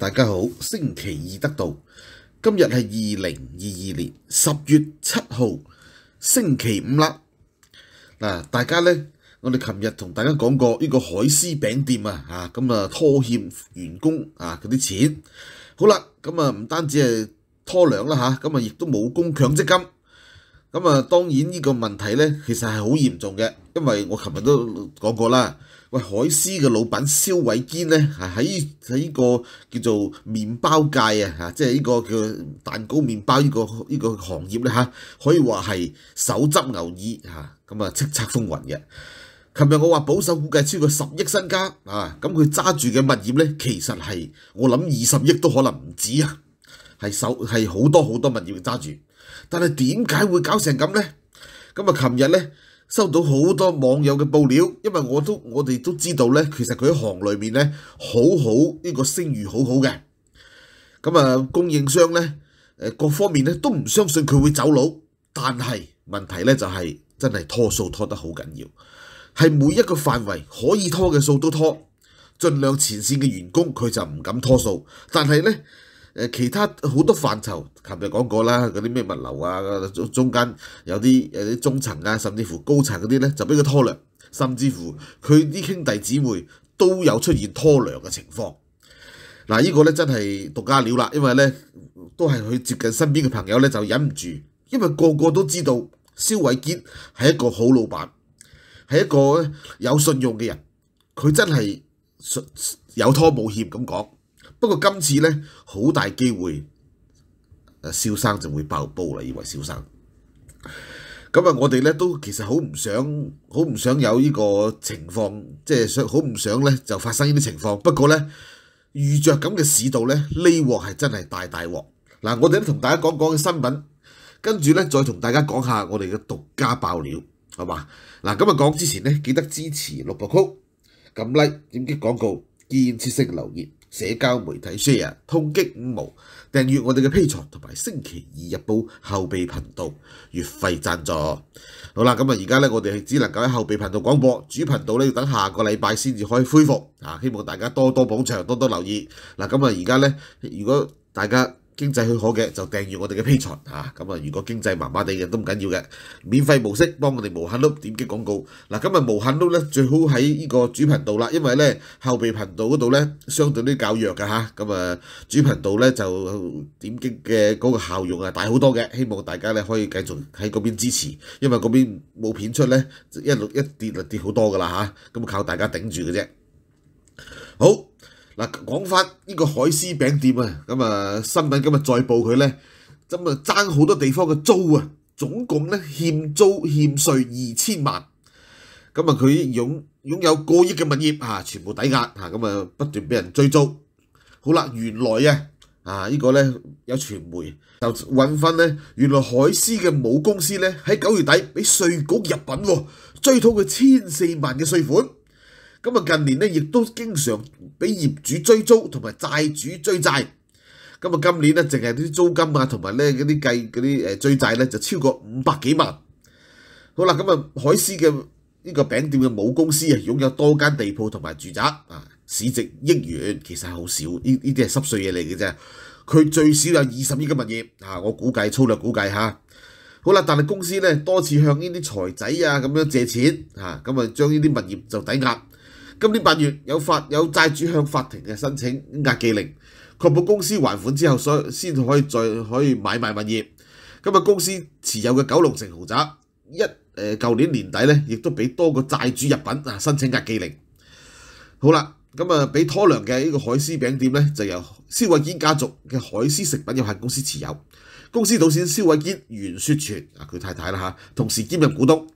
大家好，星期二得到，今日系二零二二年十月七号，星期五啦。嗱，大家咧，我哋琴日同大家讲过呢个海丝饼店啊，吓咁啊拖欠员工啊嗰啲钱。好啦，咁啊唔单止系拖粮啦吓，咁啊亦都冇供强积金。咁啊，当然呢个问题咧，其实系好严重嘅，因为我琴日都讲过啦。喂，海思嘅老闆蕭偉堅咧，喺喺個叫做麵包界啊，嚇，即係呢個叫蛋糕、麵包呢個呢個行業咧嚇，可以話係手執牛耳嚇，咁啊叱咤風雲嘅。琴日我話保守估計超過十億身家啊，咁佢揸住嘅物業咧，其實係我諗二十億都可能唔止啊，係手係好多好多物業揸住，但係點解會搞成咁咧？咁啊，琴日咧。收到好多網友嘅報料，因為我都我哋都知道咧，其實佢喺行裏面咧好好呢個聲譽好好嘅，咁啊供應商咧誒各方面咧都唔相信佢會走佬，但係問題咧就係真係拖數拖得好緊要，係每一個範圍可以拖嘅數都拖，盡量前線嘅員工佢就唔敢拖數，但係咧。誒其他好多範疇，琴日講過啦，嗰啲咩物流啊，中間有啲有啲中層啊，甚至乎高層嗰啲咧就俾佢拖糧，甚至乎佢啲兄弟姊妹都有出現拖糧嘅情況。嗱，依個咧真係獨家料啦，因為咧都係佢接近身邊嘅朋友咧就忍唔住，因為個個都知道蕭偉傑係一個好老闆，係一個有信用嘅人，佢真係有拖冇欠咁講。不過今次咧，好大機會，誒蕭生就會爆煲啦。以為蕭生咁啊，我哋咧都其實好唔想，好唔想有呢個情況，即係想好唔想咧就發生呢啲情況。不過咧，遇著咁嘅市道咧，呢鑊係真係大大鑊嗱。我哋都同大家講講嘅新聞，跟住咧再同大家講下我哋嘅獨家爆料，係嘛嗱。咁啊講之前咧，記得支持六百曲撳 Like 點擊廣告建設性留言。社交媒體 share，通擊五毛，訂閱我哋嘅披財同埋星期二日報後備頻道月費贊助。好啦，咁啊而家咧，我哋只能夠喺後備頻道廣播，主頻道咧要等下個禮拜先至可以恢復。啊，希望大家多多捧場，多多留意。嗱，咁啊而家咧，如果大家，經濟去可嘅就訂閱我哋嘅 P 台嚇，咁啊如果經濟麻麻地嘅都唔緊要嘅，免費模式幫我哋無限碌點擊廣告。嗱，今日無限碌咧最好喺呢個主頻道啦，因為咧後備頻道嗰度咧相對啲較弱嘅嚇，咁啊主頻道咧就點擊嘅嗰個效用啊大好多嘅，希望大家咧可以繼續喺嗰邊支持，因為嗰邊冇片出咧一路一跌就跌好多噶啦嚇，咁靠大家頂住嘅啫。好。嗱，講翻呢個海絲餅店啊，咁啊新聞今日再報佢咧，咁啊爭好多地方嘅租啊，總共咧欠租欠税二千萬，咁啊佢擁擁有過億嘅物業啊，全部抵押啊，咁啊不斷俾人追租。好啦，原來啊啊呢個咧有傳媒就揾翻咧，原來海絲嘅母公司咧喺九月底俾税局入品喎，追討佢千四萬嘅税款。咁啊！近年咧，亦都經常俾業主追租同埋債主追債。咁啊，今年咧，淨係啲租金啊，同埋咧嗰啲計嗰啲誒追債咧，就超過五百幾萬。好啦，咁啊，海斯嘅呢個餅店嘅母公司啊，擁有多間地鋪同埋住宅啊，市值億元，其實好少呢呢啲係濕碎嘢嚟嘅啫。佢最少有二十億嘅物業啊，我估計粗略估計嚇。好啦，但係公司咧多次向呢啲財仔啊咁樣借錢嚇，咁啊將呢啲物業就抵押。今年八月有法有債主向法庭嘅申請壓記令，確保公司還款之後，所先可以再可以買賣物業。咁日公司持有嘅九龍城豪宅，一誒舊年年底咧，亦都俾多個債主入品啊申請壓記令。好啦，咁啊，俾拖糧嘅呢個海絲餅店咧，就由蕭偉堅家族嘅海絲食品有限公司持有。公司導線蕭偉堅、袁雪全啊，佢太太啦嚇，同時兼任股東，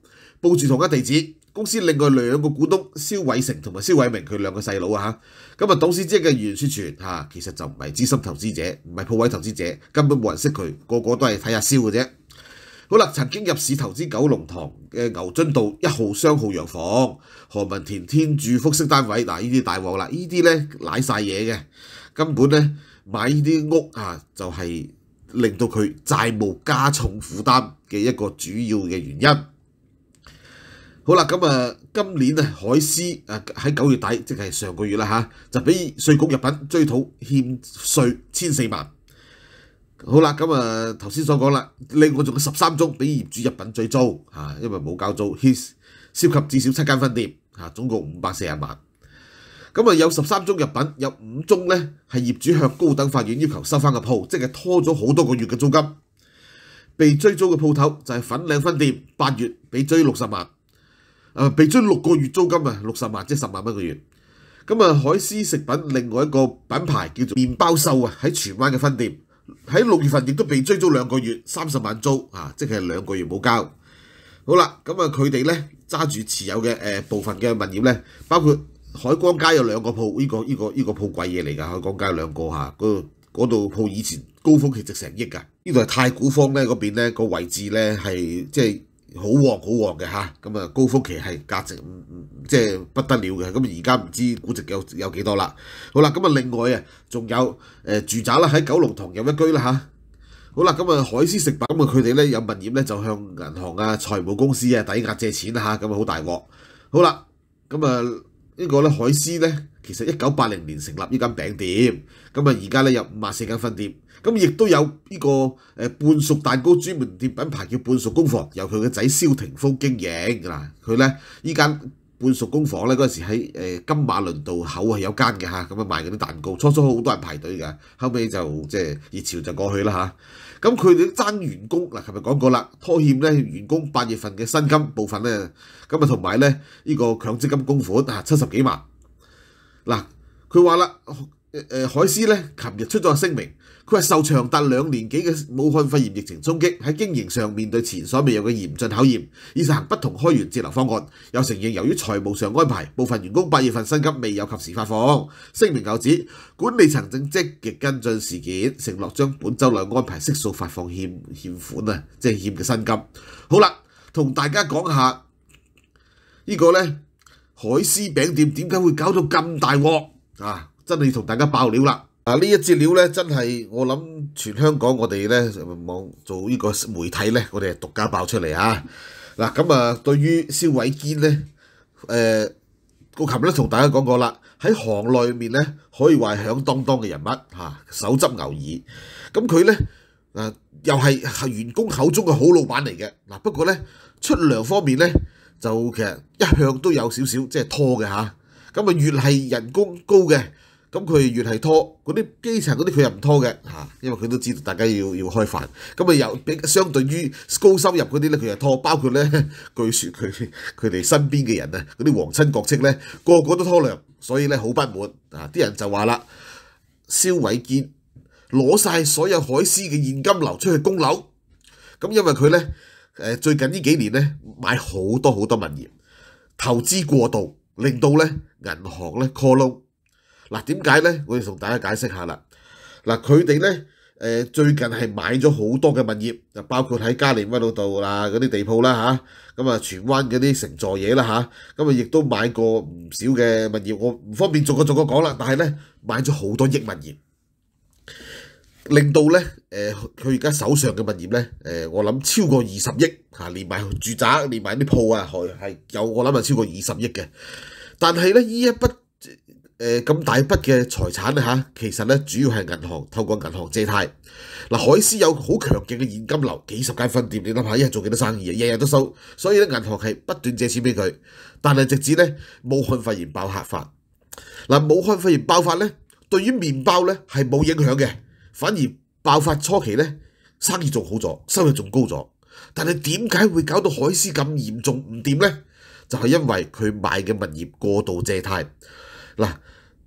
報住同一地址。公司另外兩個股東蕭偉成同埋蕭偉明佢兩個細佬啊嚇，咁啊董事職嘅袁雪泉嚇其實就唔係資深投資者，唔係鋪位投資者，根本冇人識佢，個個都係睇下蕭嘅啫。好啦，曾經入市投資九龍塘嘅牛津道一號商號洋房、何文田天住複式單位，嗱呢啲大鑊啦，呢啲咧賴曬嘢嘅，根本咧買呢啲屋啊就係令到佢債務加重負擔嘅一個主要嘅原因。好啦，咁啊，今年啊，海斯啊喺九月底，即係上個月啦，嚇就俾税局入品追討欠税千四萬。好啦，咁啊頭先所講啦，另外仲有十三宗俾業主入品追租嚇，因為冇交租，涉及至少七間分店嚇，總共五百四十萬。咁啊，有十三宗入品，有五宗咧係業主向高等法院要求收翻個鋪，即係拖咗好多個月嘅租金，被追租嘅鋪頭就係粉嶺分店，八月俾追六十萬。誒被追六個月租金啊，六十萬即係十萬蚊個月。咁啊，海思食品另外一個品牌叫做麵包秀啊，喺荃灣嘅分店喺六月份亦都被追租兩個月，三十萬租啊，即係兩個月冇交。好啦，咁啊，佢哋咧揸住持有嘅誒部分嘅物業咧，包括海光街有兩個鋪，依個依個依個鋪貴嘢嚟㗎，海光街兩個嚇，個嗰度鋪以前高峰期值成億㗎，呢度係太古坊咧嗰邊咧個位置咧係即係。好旺好旺嘅嚇，咁啊高峰期係價值即係不得了嘅，咁而家唔知估值有有幾多啦。好啦，咁啊另外啊，仲有誒住宅啦，喺九龍塘有一居啦嚇。好啦，咁啊海思食品咁啊佢哋咧有物業咧就向銀行啊、財務公司啊抵押借錢啊嚇，咁啊好大鑊。好啦，咁啊呢個咧海思咧。其實一九八零年成立呢間餅店，咁啊，而家咧有五萬四間分店，咁亦都有呢個誒半熟蛋糕專門店品牌叫半熟工房，由佢嘅仔蕭霆鋒經營嗱，佢咧呢間半熟工房咧嗰時喺金馬倫道口係有間嘅嚇，咁啊賣嗰啲蛋糕，初初好多人排隊㗎，後屘就即係熱潮就過去啦嚇。咁佢哋爭員工嗱，琴日講過啦？拖欠咧員工八月份嘅薪金部分咧，咁啊同埋咧呢個強積金供款啊七十幾萬。嗱，佢話啦，誒誒，海斯咧，琴日出咗聲明，佢話受長達兩年幾嘅武漢肺炎疫情衝擊，喺經營上面對前所未有嘅嚴峻考驗，以實行不同開源節流方案，又承認由於財務上安排，部分員工八月份薪金未有及時發放。聲明又指，管理層正積極跟進事件，承諾將本週內安排悉數發放欠欠款啊，即係欠嘅薪金。好啦，同大家講下呢個咧。海絲饼店点解会搞到咁大镬啊？真系同大家爆料啦！啊呢一节料咧，真系我谂全香港我哋咧网做呢个媒体咧，我哋系独家爆出嚟啊！嗱咁啊，对于肖伟坚咧，诶，琴日咧同大家讲过啦，喺行内面咧可以话响当当嘅人物嚇，手执牛耳。咁佢咧嗱又系系员工口中嘅好老板嚟嘅。嗱不过咧出粮方面咧。就其實一向都有少少即係拖嘅嚇，咁咪越係人工高嘅，咁佢越係拖。嗰啲基層嗰啲佢又唔拖嘅嚇，因為佢都知道大家要要開飯。咁咪又比相對於高收入嗰啲咧，佢又拖。包括咧，據說佢佢哋身邊嘅人啊，嗰啲皇親國戚咧，個個都拖糧，所以咧好不滿啊！啲人就話啦，蕭偉健攞曬所有海絲嘅現金流出去供樓，咁因為佢咧。诶，最近呢几年咧，买好多好多物业，投资过度，令到咧银行咧 call 窿。嗱，点解咧？我哋同大家解释下啦。嗱，佢哋咧，诶，最近系买咗好多嘅物业，就包括喺嘉利威嗰度啦，嗰啲地铺啦吓，咁啊，荃湾嗰啲成座嘢啦吓，咁啊，亦都买过唔少嘅物业，我唔方便逐个逐个讲啦，但系咧，买咗好多亿物业。令到咧，誒佢而家手上嘅物業咧，誒我諗超過二十億嚇，連埋住宅，連埋啲鋪啊，係係有我諗係超過二十億嘅。但係咧，依一筆誒咁大筆嘅財產咧嚇，其實咧主要係銀行透過銀行借貸嗱。海鮮有好強勁嘅現金流，幾十間分店，你諗下一日做幾多生意啊？日日都收，所以咧銀行係不斷借錢俾佢。但係直至咧武漢肺炎爆發，嗱武漢發現爆發咧，對於麵包咧係冇影響嘅。反而爆發初期咧，生意仲好咗，收入仲高咗。但係點解會搞到海絲咁嚴重唔掂咧？就係因為佢買嘅物業過度借貸嗱，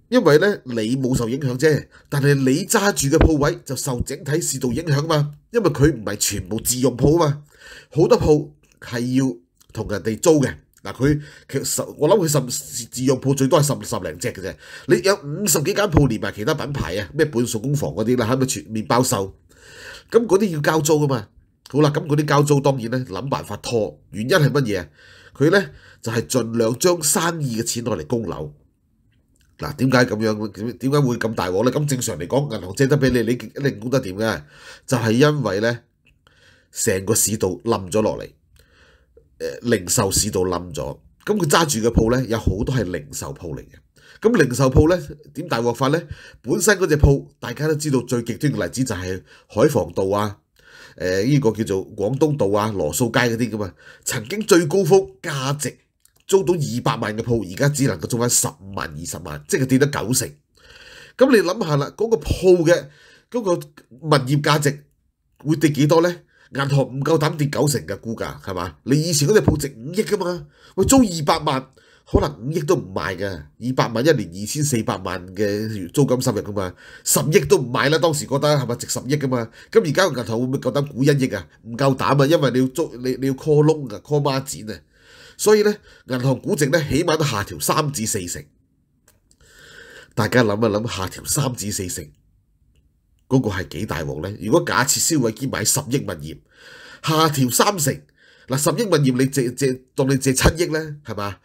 因為咧你冇受影響啫，但係你揸住嘅鋪位就受整體市道影響嘛，因為佢唔係全部自用鋪啊嘛，好多鋪係要同人哋租嘅。嗱佢其實我諗佢十自用鋪最多係十十零隻嘅啫，你有五十幾間鋪連埋其他品牌啊，咩半熟工房嗰啲啦，係咪全面包售？咁嗰啲要交租噶嘛，好啦，咁嗰啲交租當然咧，諗辦法拖。原因係乜嘢佢咧就係盡量將生意嘅錢攞嚟供樓。嗱，點解咁樣？點點解會咁大鑊咧？咁正常嚟講，銀行借得俾你，你你供得點嘅？就係因為咧，成個市道冧咗落嚟。零售市度冧咗，咁佢揸住嘅鋪咧，有好多係零售鋪嚟嘅。咁零售鋪咧點大鑊法咧？本身嗰只鋪，大家都知道最極端嘅例子就係海防道啊，誒依個叫做廣東道啊、羅素街嗰啲咁啊。曾經最高峰價值租到二百萬嘅鋪，而家只能夠租翻十萬、二十萬，即係跌得九成。咁你諗下啦，嗰個鋪嘅嗰個物業價值會跌幾多咧？银行唔够胆跌九成嘅估价，系嘛？你以前嗰只铺值五亿噶嘛？喂，租二百万，可能五亿都唔卖嘅，二百万一年二千四百万嘅租金收入噶嘛？十亿都唔賣啦，当时觉得系咪值十亿噶嘛？咁而家银行会唔会够胆估一亿啊？唔够胆啊，因为你租你你要 call 窿啊，call 孖展啊，所以咧，银行估值咧起码都下调三至四成。大家谂一谂，下调三至四成。嗰個係幾大鑊咧？如果假設消偉堅買十億物業，下調三成，嗱十億物業你借借當你借七億咧，係嘛？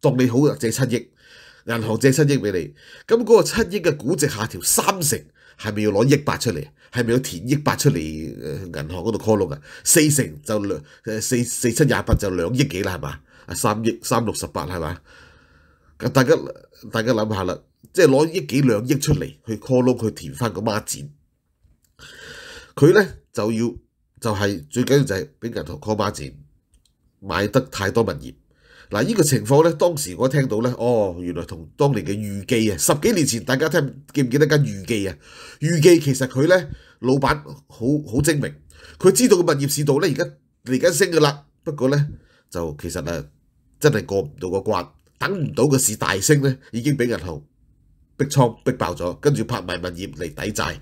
當你好借七億，銀行借七億俾你，咁嗰個七億嘅估值下調三成，係咪要攞億八出嚟？係咪要填億八出嚟銀行嗰度 call 窿啊？四成就兩誒四四七廿八就兩億幾啦，係嘛？啊三億三六十八係嘛？咁大家大家諗下啦，即係攞億幾兩億出嚟去 call 窿去填翻個孖展。佢咧就要就係最緊要就係俾銀行 call 孖展買得太多物業，嗱呢個情況咧當時我聽到咧，哦原來同當年嘅預記啊，十幾年前大家聽記唔記得間預記啊？預記其實佢咧老闆好好精明，佢知道個物業市道咧而家嚟緊升噶啦，不過咧就其實啊真係過唔到個關，等唔到個市大升咧，已經俾銀行逼倉逼爆咗，跟住拍賣物業嚟抵債。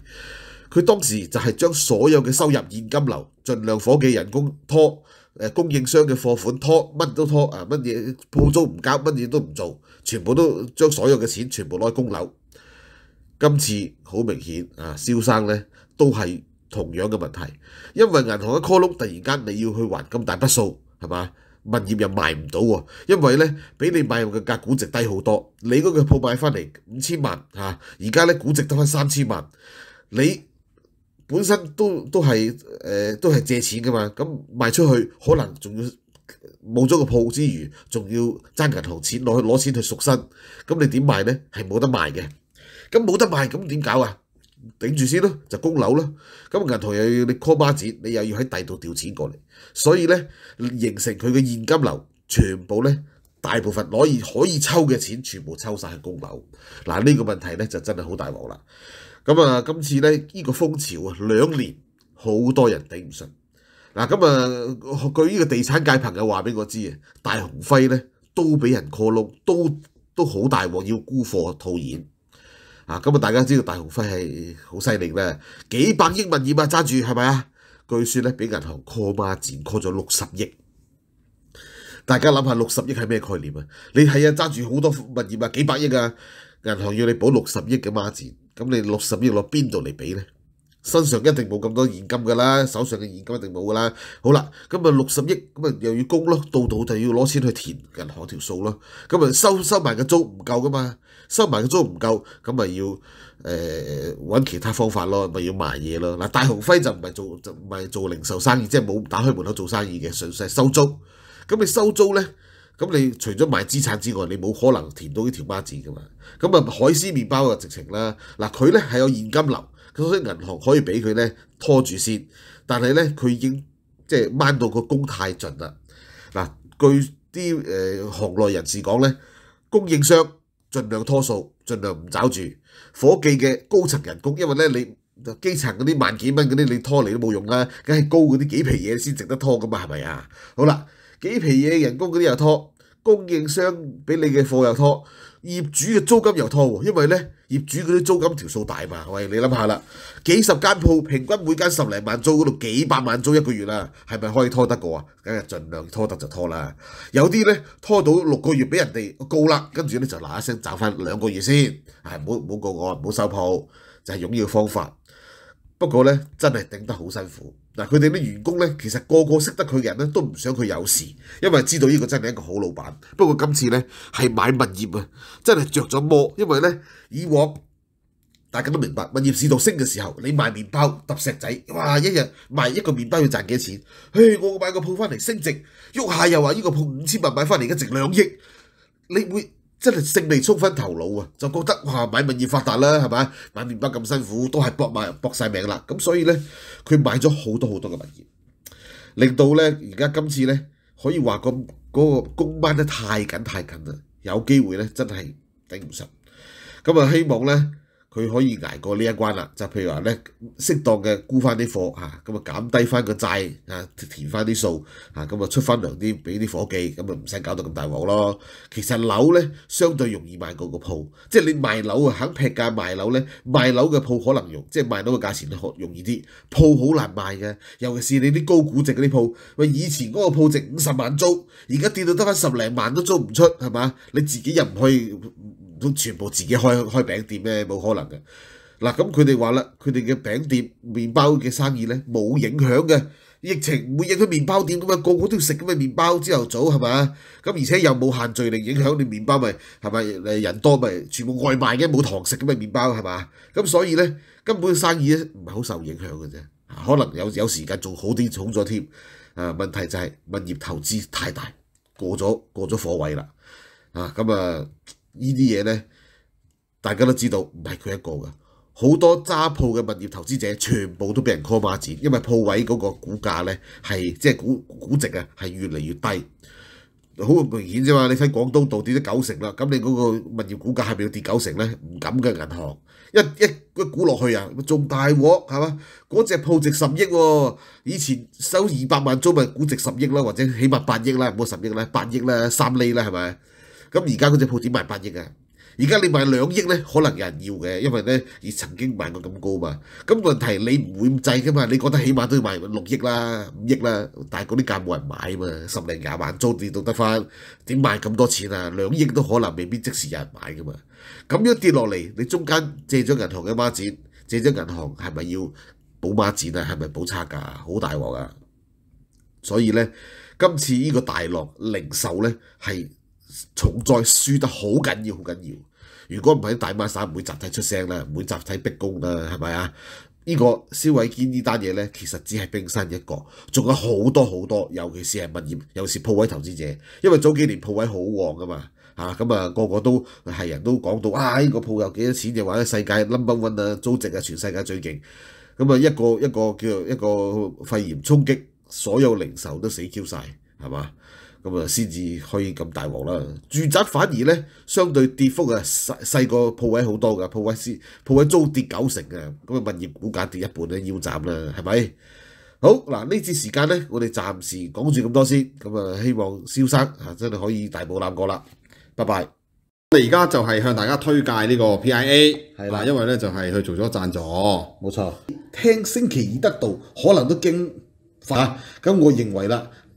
佢當時就係將所有嘅收入現金流，盡量伙計人工拖，誒供應商嘅貨款拖，乜都拖啊，乜嘢鋪租唔交，乜嘢都唔做，全部都將所有嘅錢全部攞去供樓。今次好明顯啊，蕭生咧都係同樣嘅問題，因為銀行一 c a l l a 突然間你要去還咁大筆數，係嘛？物業又賣唔到喎，因為咧比你賣入嘅價估值低好多，你嗰個鋪買翻嚟五千萬嚇，而家咧估值得翻三千萬，你？本身都都係誒都係借錢噶嘛，咁賣出去可能仲要冇咗個鋪之餘，仲要爭銀行錢攞去攞錢去縮身，咁你點賣咧？係冇得賣嘅。咁冇得賣，咁點搞啊？頂住先咯，就供樓咯。咁銀行又要你 call 孖展，你又要喺第度調錢過嚟，所以咧形成佢嘅現金流全部咧大部分攞可以抽嘅錢，全部抽曬去供樓。嗱呢個問題咧就真係好大鑊啦。咁啊，今次咧呢個風潮啊，兩年好多人頂唔順嗱。咁啊，據呢個地產界朋友話俾我知啊，大紅輝咧都俾人 call 窿，都都好大鑊要沽貨套現啊。咁啊，大家知道大紅輝係好犀利咧，幾百億物業啊，揸住係咪啊？據說咧，俾銀行 call 孖展 call 咗六十億，大家諗下六十億係咩概念啊？你係啊，揸住好多物業啊，幾百億啊，銀行要你補六十億嘅孖展。咁你六十億攞邊度嚟俾咧？身上一定冇咁多現金㗎啦，手上嘅現金一定冇㗎啦。好啦，咁啊六十億咁啊又要供咯，到度就要攞錢去填銀行條數咯。咁啊收收埋嘅租唔夠噶嘛，收埋嘅租唔夠，咁咪要誒揾其他方法咯，咪要賣嘢咯。嗱，大雄輝就唔係做就唔係做零售生意，即係冇打開門口做生意嘅，純粹收租。咁你收租咧？咁你除咗賣資產之外，你冇可能填到呢條孖字噶嘛？咁啊，海絲麵包啊，直情啦，嗱佢咧係有現金流，所以銀行可以俾佢咧拖住先。但係咧，佢已經即係掹到個工太盡啦。嗱，據啲誒行內人士講咧，供應商盡量拖數，盡量唔找住伙計嘅高層人工，因為咧你基層嗰啲萬幾蚊嗰啲，你拖嚟都冇用啦，梗係高嗰啲幾皮嘢先值得拖噶嘛，係咪啊？好啦。几皮嘢人工嗰啲又拖，供应商俾你嘅货又拖，业主嘅租金又拖喎。因为咧业主嗰啲租金条数大嘛，喂，你谂下啦，几十间铺平均每间十零万租嗰度几百万租一个月啦，系咪可以拖得啊？梗系尽量拖得就拖啦。有啲咧拖到六个月俾人哋告啦，跟住咧就嗱一声找翻两个月先，系唔好唔好告我，唔好收铺，就系用呢个方法。不過咧，真係頂得好辛苦。嗱，佢哋啲員工咧，其實個個識得佢嘅人咧，都唔想佢有事，因為知道呢個真係一個好老闆。不過今次咧，係買物業啊，真係着咗魔，因為咧以往大家都明白物業市道升嘅時候，你賣麵包揼石仔，哇，一日賣一個麵包要賺幾多錢？嘿，我買個鋪翻嚟升值，喐下又話呢個鋪五千萬買翻嚟，嘅值兩億，你會？真係勝利充昏頭腦啊，就覺得哇買物業發達啦，係咪買麵包咁辛苦都係搏埋搏曬命啦，咁所以咧佢買咗好多好多嘅物業，令到咧而家今次咧可以話個嗰個供得太緊太緊啦，有機會咧真係頂唔順，咁啊希望咧。佢可以捱過呢一關啦，就譬如話咧，適當嘅沽翻啲貨嚇，咁啊減低翻個債啊，填翻啲數嚇，咁啊出翻糧啲俾啲夥計，咁啊唔使搞到咁大鑊咯。其實樓咧相對容易賣過個鋪，即係你賣樓啊肯劈價賣樓咧，賣樓嘅鋪可能容即係賣到個價錢都可容易啲，鋪好難賣嘅，尤其是你啲高估值嗰啲鋪，喂以前嗰個鋪值五十萬租，而家跌到得翻十零萬都租唔出，係嘛？你自己又唔去。都全部自己開開餅店咩？冇可能嘅嗱。咁佢哋話啦，佢哋嘅餅店麵包嘅生意咧冇影響嘅，疫情唔會影響麵包店咁啊，個個都要食咁嘅麵包朝頭早係嘛？咁而且又冇限聚令影響你麵包咪係咪誒人多咪全部外賣嘅冇堂食咁嘅麵包係嘛？咁所以咧根本生意咧唔係好受影響嘅啫，可能有有時間仲好啲好咗添啊。問題就係物業投資太大過咗過咗火位啦啊咁啊。呢啲嘢咧，大家都知道唔係佢一個噶，好多揸鋪嘅物業投資者全部都俾人 call 孖子，因為鋪位嗰個股價咧係即係股股值啊係越嚟越低，好明顯啫嘛！你睇廣東道跌咗九成啦，咁你嗰個物業股價係咪要跌九成呢？唔敢嘅銀行一一一估落去啊，仲大鑊係嘛？嗰只鋪值十億喎，以前收二百萬租咪估值十億啦，或者起碼八億啦，唔好十億啦，八億啦，三厘啦係咪？咁而家嗰只鋪子賣八億啊！而家你賣兩億咧，可能有人要嘅，因為咧，你曾經賣過咁高嘛。咁問題你唔會咁滯噶嘛？你覺得起碼都要賣六億啦、五億啦，但係嗰啲價冇人買嘛，十零廿萬租跌到得翻，點賣咁多錢啊？兩億都可能未必即時有人買噶嘛。咁樣跌落嚟，你中間借咗銀行嘅孖展，借咗銀行係咪要補孖展啊？係咪補差價？好大鑊啊！所以咧，今次呢個大落零售咧係。重在輸得好緊要，好緊要。如果唔喺大馬，省唔會集體出聲啦，唔會集體逼供啦，係咪啊？呢個蕭偉堅呢單嘢咧，其實只係冰山一角，仲有好多好多，尤其是係物業，尤其是鋪位投資者，因為早幾年鋪位好旺噶嘛，嚇咁啊個個都係人都講到，啊！呢個鋪有幾多錢就話喺世界 number one 啊，租值啊，全世界最勁。咁啊一個一個叫一個肺炎衝擊，所有零售都死 Q 曬，係嘛？咁啊，先至可以咁大鑊啦！住宅反而咧，相對跌幅啊，細細個鋪位好多噶，鋪位先鋪位租跌九成嘅，咁啊，物業估價跌一半咧，腰斬啦，係咪？好嗱，呢節時間咧，我哋暫時講住咁多先。咁啊，希望蕭生啊，真係可以大步攬過啦。拜拜！我哋而家就係向大家推介呢個 P.I.A. 係啦，因為咧就係佢做咗贊助，冇錯。聽星期二得到，可能都驚化。咁我認為啦。